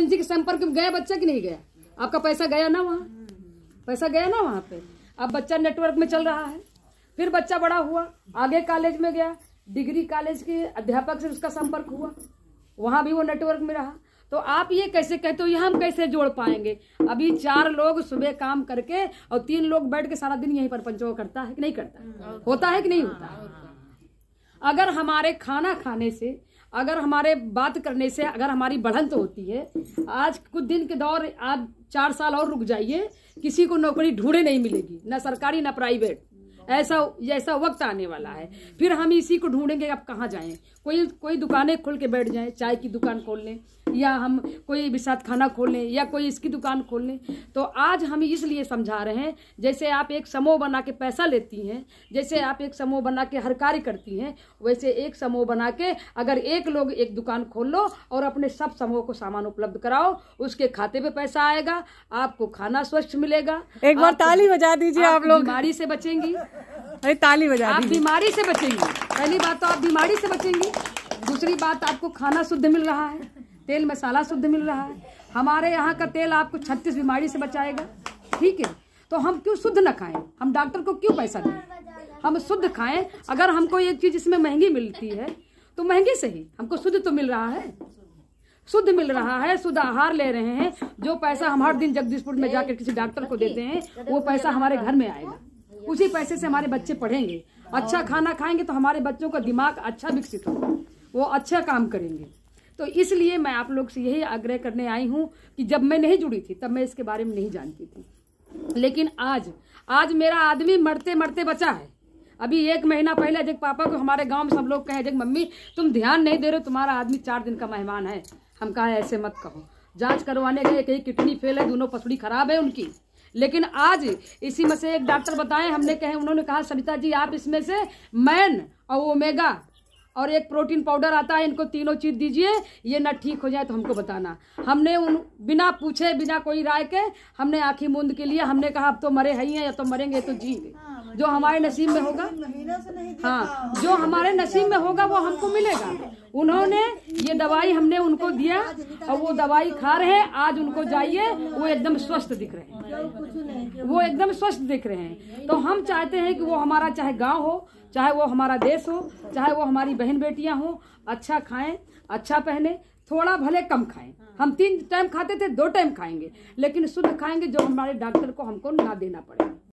Agency के संपर्क में गया बच्चा कि नहीं गया आपका पैसा गया ना वहाँ पैसा गया ना वहाँ पे अब बच्चा नेटवर्क में चल रहा है फिर बच्चा बड़ा हुआ आगे कॉलेज में गया डिग्री कॉलेज के अध्यापक से उसका संपर्क हुआ वहाँ भी वो नेटवर्क में रहा तो आप ये कैसे कहते हो ये हम कैसे जोड़ पाएंगे अभी चार लोग सुबह काम करके और तीन लोग बैठ के सारा दिन यहीं पर पंचो करता है कि नहीं करता हम्म। होता है कि नहीं होता हाँ, अगर हमारे खाना खाने से अगर हमारे बात करने से अगर हमारी बढ़ंत होती है आज कुछ दिन के दौर आज चार साल और रुक जाइए किसी को नौकरी ढूंढे नहीं मिलेगी ना सरकारी ना प्राइवेट ऐसा ऐसा वक्त आने वाला है फिर हम इसी को ढूंढेंगे अब कहाँ जाएं कोई कोई दुकानें खुल के बैठ जाएं चाय की दुकान खोल लें या हम कोई विषाद खाना खोल लें या कोई इसकी दुकान खोल लें तो आज हम इसलिए समझा रहे हैं जैसे आप एक समूह बना के पैसा लेती हैं जैसे आप एक समूह बना के हर कार्य करती हैं वैसे एक समूह बना के अगर एक लोग एक दुकान खोल लो और अपने सब समूह को सामान उपलब्ध कराओ उसके खाते पे पैसा आएगा आपको खाना स्वच्छ मिलेगा एक बार ताली बजा दीजिए आप लोग बीमारी से बचेंगी अरे ताली बजा आप बीमारी से बचेंगी पहली बात तो आप बीमारी से बचेंगी दूसरी बात आपको खाना शुद्ध मिल रहा है तेल मसाला शुद्ध मिल रहा है हमारे यहाँ का तेल आपको छत्तीस बीमारी से बचाएगा ठीक है तो हम क्यों शुद्ध ना खाएं हम डॉक्टर को क्यों पैसा दें हम शुद्ध खाएं अगर हमको ये चीज़ इसमें महंगी मिलती है तो महंगी सही हमको शुद्ध तो मिल रहा है शुद्ध मिल रहा है शुद्ध आहार ले रहे हैं जो पैसा हम हर दिन जगदीशपुर में जाकर किसी डॉक्टर को देते हैं वो पैसा हमारे घर में आएगा उसी पैसे से हमारे बच्चे पढ़ेंगे अच्छा खाना खाएंगे तो हमारे बच्चों का दिमाग अच्छा विकसित होगा वो अच्छा काम करेंगे तो इसलिए मैं आप लोग से यही आग्रह करने आई हूँ कि जब मैं नहीं जुड़ी थी तब मैं इसके बारे में नहीं जानती थी लेकिन आज आज मेरा आदमी मरते मरते बचा है अभी एक महीना पहले जग पापा को हमारे गांव में सब लोग कहे जग मम्मी तुम ध्यान नहीं दे रहे हो तुम्हारा आदमी चार दिन का मेहमान है हम कहा ऐसे मत कहो जांच करवाने गए कहीं किडनी फेल है दोनों पसड़ी खराब है उनकी लेकिन आज इसी में से एक डॉक्टर बताए हमने कहे उन्होंने कहा सविता जी आप इसमें से मैन और ओमेगा और एक प्रोटीन पाउडर आता है इनको तीनों चीज दीजिए ये ना ठीक हो जाए तो हमको बताना हमने उन बिना पूछे बिना कोई राय के हमने आंखी मूंद के लिए हमने कहा अब तो मरे ही हैं या तो मरेंगे तो जी हाँ, मतलब जो हमारे नसीब में होगा हाँ जो हमारे नसीब में होगा वो हमको मिलेगा उन्होंने ये दवाई हमने उनको दिया और वो दवाई खा रहे हैं आज उनको जाइए वो एकदम स्वस्थ दिख रहे हैं वो एकदम स्वस्थ दिख रहे हैं तो हम चाहते हैं कि वो हमारा चाहे गाँव हो चाहे वो हमारा देश हो चाहे वो हमारी बहन बेटियां हों अच्छा खाएं अच्छा पहने थोड़ा भले कम खाएं हम तीन टाइम खाते थे दो टाइम खाएंगे लेकिन शुद्ध खाएंगे जो हमारे डॉक्टर को हमको ना देना पड़ेगा